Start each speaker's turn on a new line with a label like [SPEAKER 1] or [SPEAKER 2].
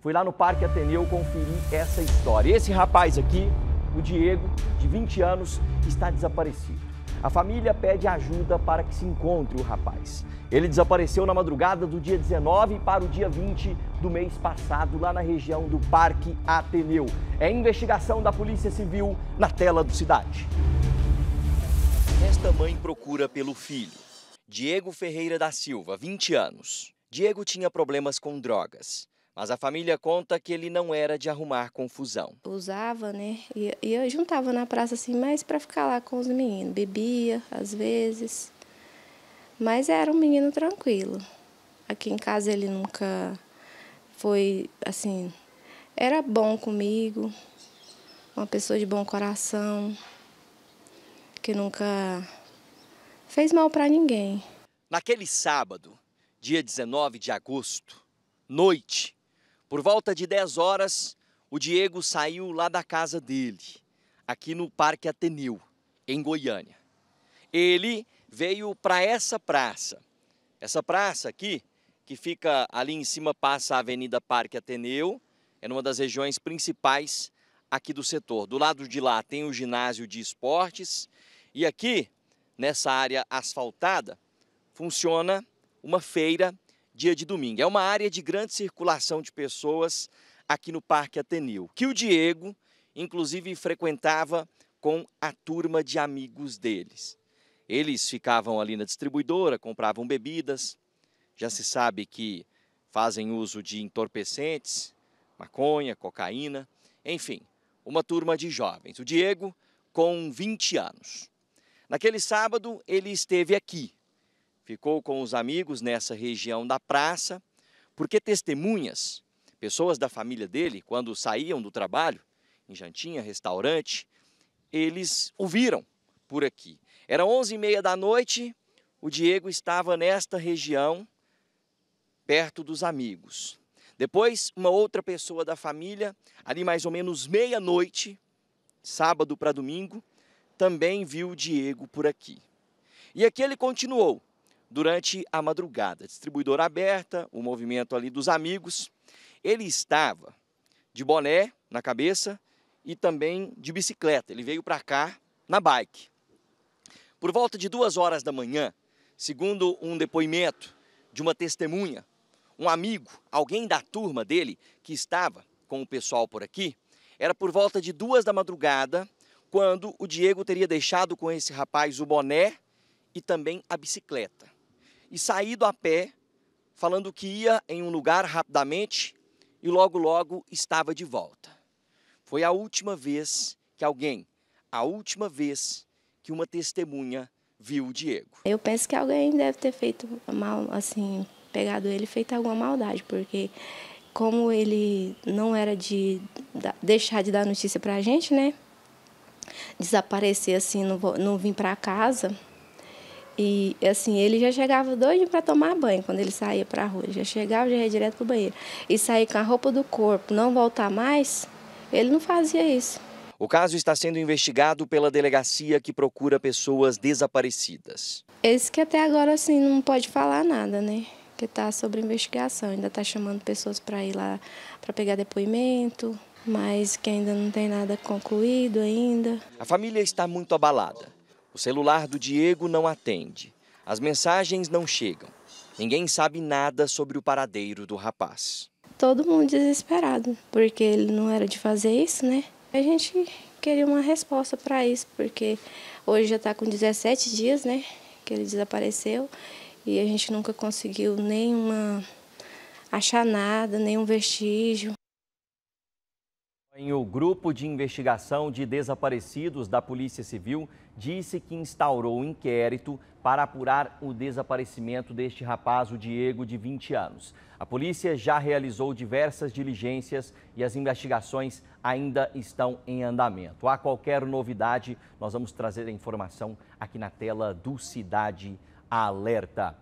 [SPEAKER 1] Fui lá no Parque Ateneu conferir essa história. Esse rapaz aqui, o Diego, de 20 anos, está desaparecido. A família pede ajuda para que se encontre o rapaz. Ele desapareceu na madrugada do dia 19 para o dia 20 do mês passado, lá na região do Parque Ateneu. É investigação da Polícia Civil na tela do Cidade. Esta mãe procura pelo filho, Diego Ferreira da Silva, 20 anos. Diego tinha problemas com drogas. Mas a família conta que ele não era de arrumar confusão.
[SPEAKER 2] Usava, né? E eu, eu juntava na praça assim, mais para ficar lá com os meninos. Bebia, às vezes. Mas era um menino tranquilo. Aqui em casa ele nunca foi assim. Era bom comigo, uma pessoa de bom coração, que nunca fez mal para ninguém.
[SPEAKER 1] Naquele sábado, dia 19 de agosto, noite, por volta de 10 horas, o Diego saiu lá da casa dele, aqui no Parque Ateneu, em Goiânia. Ele veio para essa praça. Essa praça aqui, que fica ali em cima, passa a Avenida Parque Ateneu, é uma das regiões principais aqui do setor. Do lado de lá tem o ginásio de esportes e aqui, nessa área asfaltada, funciona uma feira dia de domingo. É uma área de grande circulação de pessoas aqui no Parque Ateneu, que o Diego, inclusive, frequentava com a turma de amigos deles. Eles ficavam ali na distribuidora, compravam bebidas, já se sabe que fazem uso de entorpecentes, maconha, cocaína, enfim, uma turma de jovens. O Diego, com 20 anos. Naquele sábado, ele esteve aqui, ficou com os amigos nessa região da praça, porque testemunhas, pessoas da família dele, quando saíam do trabalho, em jantinha, restaurante, eles o viram por aqui. Era 11 e meia da noite, o Diego estava nesta região, perto dos amigos. Depois, uma outra pessoa da família, ali mais ou menos meia-noite, sábado para domingo, também viu o Diego por aqui. E aqui ele continuou, durante a madrugada. Distribuidora aberta, o movimento ali dos amigos. Ele estava de boné na cabeça e também de bicicleta. Ele veio para cá na bike. Por volta de duas horas da manhã, segundo um depoimento de uma testemunha, um amigo, alguém da turma dele que estava com o pessoal por aqui, era por volta de duas da madrugada quando o Diego teria deixado com esse rapaz o boné e também a bicicleta e saído a pé, falando que ia em um lugar rapidamente e logo logo estava de volta. Foi a última vez que alguém, a última vez que uma testemunha viu o Diego.
[SPEAKER 2] Eu penso que alguém deve ter feito mal, assim, pegado ele, feito alguma maldade, porque como ele não era de deixar de dar notícia para a gente, né? Desaparecer assim, não, não vir para casa, e assim, ele já chegava doido para tomar banho quando ele saía para a rua. já chegava, já ia direto pro banheiro. E sair com a roupa do corpo, não voltar mais, ele não fazia isso.
[SPEAKER 1] O caso está sendo investigado pela delegacia que procura pessoas desaparecidas.
[SPEAKER 2] Esse que até agora assim não pode falar nada, né? Que está sobre investigação, ainda está chamando pessoas para ir lá para pegar depoimento, mas que ainda não tem nada concluído ainda.
[SPEAKER 1] A família está muito abalada. O celular do Diego não atende. As mensagens não chegam. Ninguém sabe nada sobre o paradeiro do rapaz.
[SPEAKER 2] Todo mundo desesperado, porque ele não era de fazer isso, né? A gente queria uma resposta para isso, porque hoje já está com 17 dias, né? Que ele desapareceu e a gente nunca conseguiu nenhuma achar nada, nenhum vestígio.
[SPEAKER 1] Em o grupo de investigação de desaparecidos da Polícia Civil disse que instaurou um inquérito para apurar o desaparecimento deste rapaz, o Diego, de 20 anos. A polícia já realizou diversas diligências e as investigações ainda estão em andamento. Há qualquer novidade, nós vamos trazer a informação aqui na tela do Cidade Alerta.